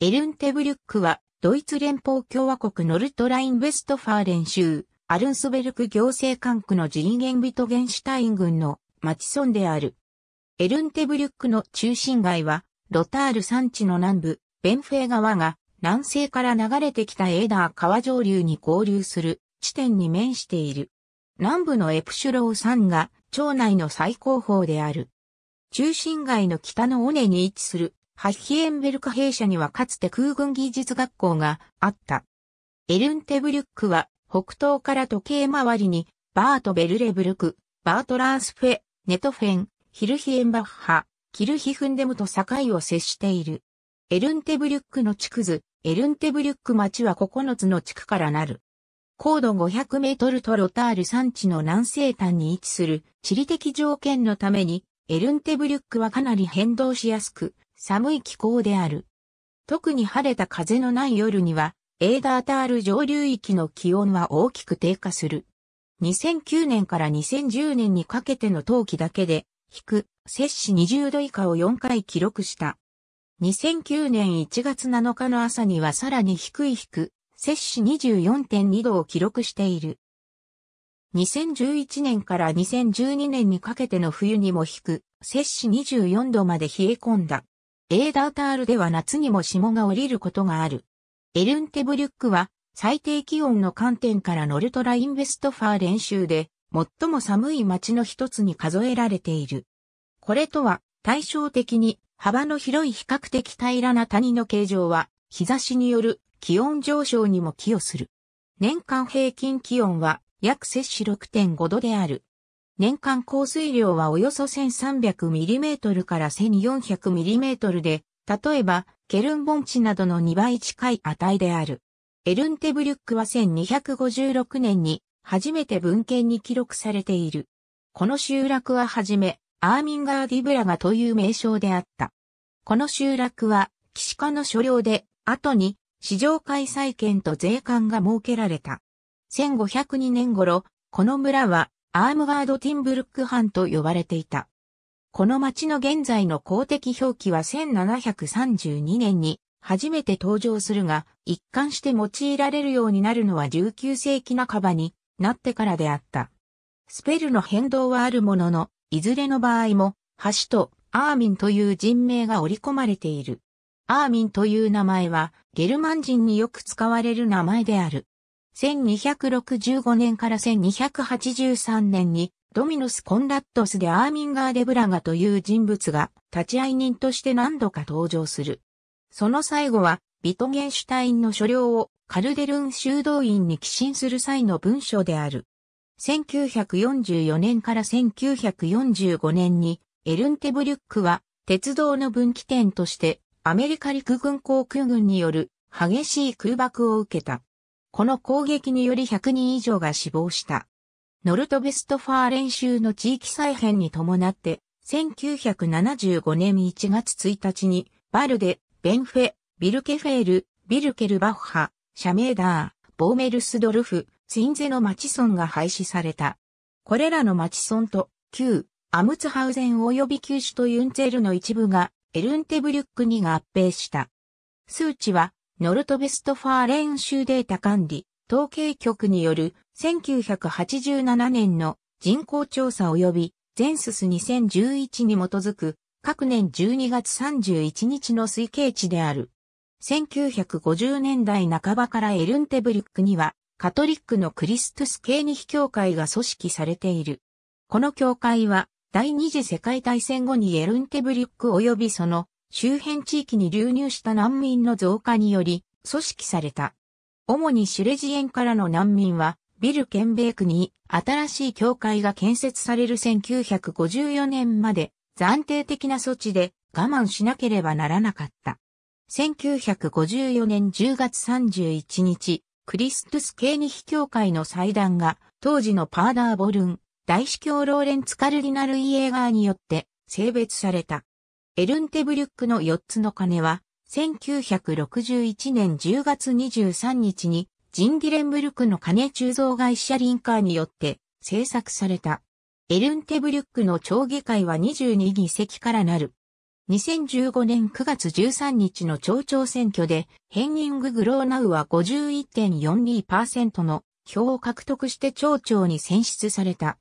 エルンテブリュックは、ドイツ連邦共和国ノルトライン・ウェストファーレン州、アルンスベルク行政管区のジーゲンビトゲンシュタイン郡の町村である。エルンテブリュックの中心街は、ロタール山地の南部、ベンフェー川が南西から流れてきたエーダー川上流に合流する地点に面している。南部のエプシュロー山が町内の最高峰である。中心街の北の尾根に位置するハッヒエンベルク弊社にはかつて空軍技術学校があった。エルンテブリュックは北東から時計回りにバート・ベルレブルク、バート・ランスフェ、ネトフェン、ヒルヒエンバッハ、キルヒフンデムと境を接している。エルンテブリュックの地区図、エルンテブリュック町は9つの地区からなる。高度500メートルとロタール山地の南西端に位置する地理的条件のために、エルンテブリュックはかなり変動しやすく、寒い気候である。特に晴れた風のない夜には、エーダータール上流域の気温は大きく低下する。2009年から2010年にかけての冬季だけで、低、摂氏20度以下を4回記録した。2009年1月7日の朝にはさらに低い低、摂氏24.2度を記録している。2011年から2012年にかけての冬にも低く、摂氏24度まで冷え込んだ。エーダータールでは夏にも霜が降りることがある。エルンテブリュックは最低気温の観点からノルトラインベストファー練習で最も寒い街の一つに数えられている。これとは対照的に幅の広い比較的平らな谷の形状は日差しによる気温上昇にも寄与する。年間平均気温は約摂氏6.5度である。年間降水量はおよそ 1300mm から 1400mm で、例えば、ケルン盆地などの2倍近い値である。エルンテブリュックは1256年に初めて文献に記録されている。この集落ははじめ、アーミンガーディブラガという名称であった。この集落は、岸課の所領で、後に、市場開催権と税関が設けられた。1502年頃、この村は、アームガード・ティンブルック藩と呼ばれていた。この町の現在の公的表記は1732年に初めて登場するが、一貫して用いられるようになるのは19世紀半ばになってからであった。スペルの変動はあるものの、いずれの場合も、橋とアーミンという人名が織り込まれている。アーミンという名前は、ゲルマン人によく使われる名前である。1265年から1283年にドミノス・コンラットス・でアーミンガー・デ・ブラガという人物が立ち会い人として何度か登場する。その最後は、ビトゲンシュタインの所領をカルデルン修道院に寄進する際の文章である。1944年から1945年にエルンテブリュックは鉄道の分岐点としてアメリカ陸軍航空軍による激しい空爆を受けた。この攻撃により100人以上が死亡した。ノルトベストファー練習州の地域再編に伴って、1975年1月1日に、バルデ、ベンフェ、ビルケフェール、ビルケルバッハ、シャメーダー、ボーメルスドルフ、ツインゼの町村が廃止された。これらの町村と、旧、アムツハウゼン及び旧首とユンツェルの一部が、エルンテブリュックに合併した。数値は、ノルトベストファーレン州データ管理、統計局による1987年の人口調査及びゼンスス2011に基づく各年12月31日の推計値である。1950年代半ばからエルンテブリックにはカトリックのクリストス系非教会が組織されている。この教会は第二次世界大戦後にエルンテブリック及びその周辺地域に流入した難民の増加により、組織された。主にシュレジエンからの難民は、ビルケンベークに新しい教会が建設される1954年まで暫定的な措置で我慢しなければならなかった。1954年10月31日、クリストス・ケーニヒ教会の祭壇が当時のパーダーボルン、大司教ローレンツ・カルディナル・イエーガーによって性別された。エルンテブリュックの4つの鐘は、1961年10月23日に、ジンディレンブルクの鐘鋳造会社リンカーによって制作された。エルンテブリュックの町議会は22議席からなる。2015年9月13日の町長選挙で、ヘンニング・グローナウは51.42%の票を獲得して町長に選出された。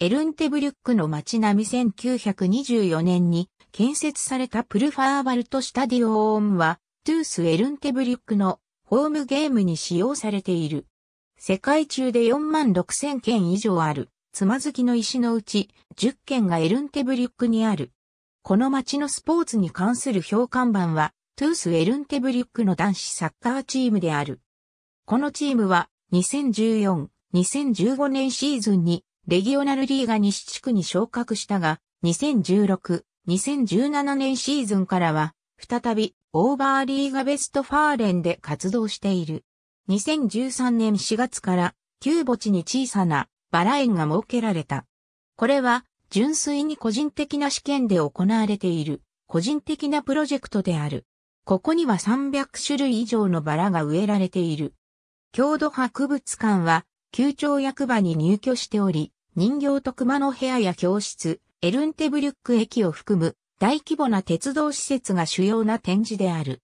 エルンテブリュックの町並み1924年に建設されたプルファーバルト・スタディオ・オーンは、トゥース・エルンテブリュックのホームゲームに使用されている。世界中で4万6千件以上ある、つまずきの石のうち10件がエルンテブリュックにある。この街のスポーツに関する評判板は、トゥース・エルンテブリュックの男子サッカーチームである。このチームは、2014、2015年シーズンに、レギオナルリーガ西地区に昇格したが、2016、2017年シーズンからは、再び、オーバーリーガベストファーレンで活動している。2013年4月から、旧墓地に小さなバラ園が設けられた。これは、純粋に個人的な試験で行われている、個人的なプロジェクトである。ここには300種類以上のバラが植えられている。郷土博物館は、旧町役場に入居しており、人形と熊の部屋や教室、エルンテブリュック駅を含む大規模な鉄道施設が主要な展示である。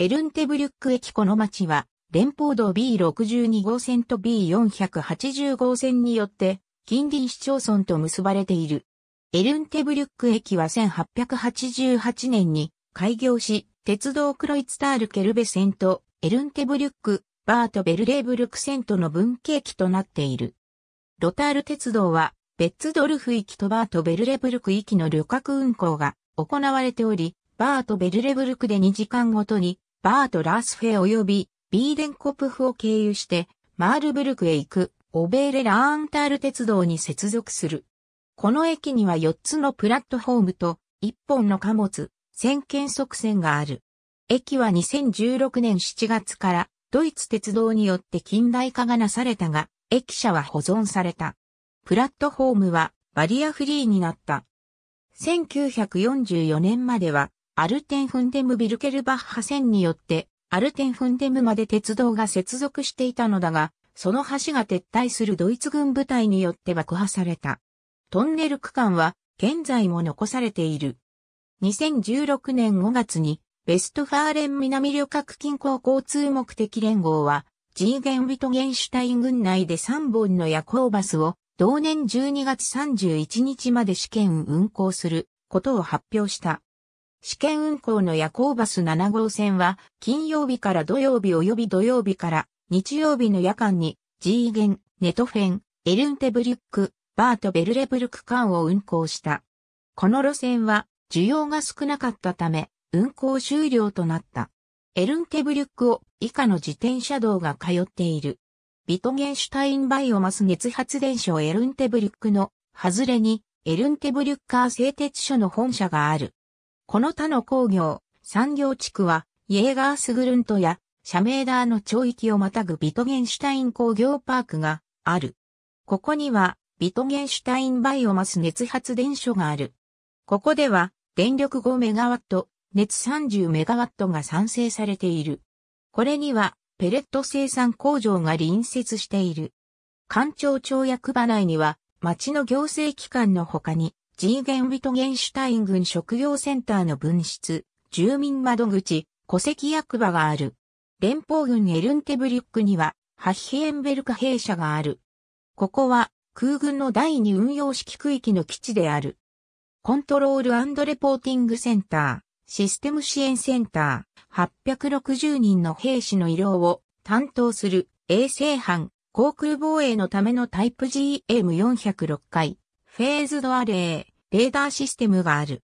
エルンテブリュック駅この町は、連邦道 B62 号線と B480 号線によって、近隣市町村と結ばれている。エルンテブリュック駅は1888年に開業し、鉄道クロイツタールケルベ線とエルンテブリュック、バートベルレーブルク線との分岐駅となっている。ロタール鉄道はベッツドルフ行きとバートベルレブルク行きの旅客運行が行われており、バートベルレブルクで2時間ごとに、バートラースフェ及びビーデンコプフを経由して、マールブルクへ行く、オベーレラーンタール鉄道に接続する。この駅には4つのプラットフォームと1本の貨物、先見側線がある。駅は2016年7月からドイツ鉄道によって近代化がなされたが、駅舎は保存された。プラットフォームはバリアフリーになった。1944年までは、アルテンフンデムビルケルバッハ線によって、アルテンフンデムまで鉄道が接続していたのだが、その橋が撤退するドイツ軍部隊によって爆破された。トンネル区間は、現在も残されている。2016年5月に、ベストファーレン南旅客近郊交通目的連合は、ジーゲンビトゲンシュタイン軍内で3本の夜行バスを同年12月31日まで試験運行することを発表した。試験運行の夜行バス7号線は金曜日から土曜日及び土曜日から日曜日の夜間に G ゲン、ネトフェン、エルンテブリュック、バートベルレブルク間を運行した。この路線は需要が少なかったため運行終了となった。エルンテブリュックを以下の自転車道が通っている。ビトゲンシュタインバイオマス熱発電所エルンテブリュックの外れにエルンテブリュッカー製鉄所の本社がある。この他の工業、産業地区はイエーガースグルントやシャメーダーの町域をまたぐビトゲンシュタイン工業パークがある。ここにはビトゲンシュタインバイオマス熱発電所がある。ここでは電力5メガワット、熱30メガワットが産生されている。これにはペレット生産工場が隣接している。官庁町役場内には、町の行政機関の他に、ーゲンビトゲンシュタイン軍職業センターの分室、住民窓口、戸籍役場がある。連邦軍エルンテブリュックには、ハッヒエンベルク兵舎がある。ここは、空軍の第2運用式区域の基地である。コントロールレポーティングセンター。システム支援センター、860人の兵士の医療を担当する衛生班、航空防衛のためのタイプ GM406 回、フェーズドアレー、レーダーシステムがある。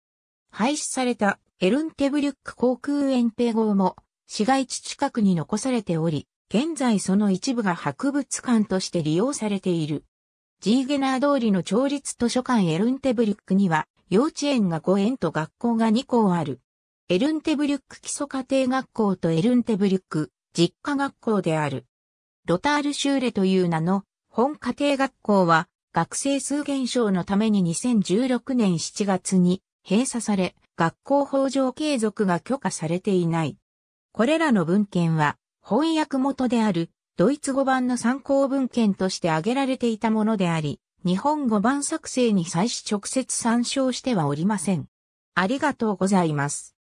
廃止されたエルンテブリュック航空園併号も市街地近くに残されており、現在その一部が博物館として利用されている。ジーゲナー通りの町立図書館エルンテブリュックには幼稚園が5園と学校が2校ある。エルンテブリュック基礎家庭学校とエルンテブリュック実家学校である。ロタールシューレという名の本家庭学校は学生数減少のために2016年7月に閉鎖され学校法上継続が許可されていない。これらの文献は翻訳元であるドイツ語版の参考文献として挙げられていたものであり、日本語版作成に際し直接参照してはおりません。ありがとうございます。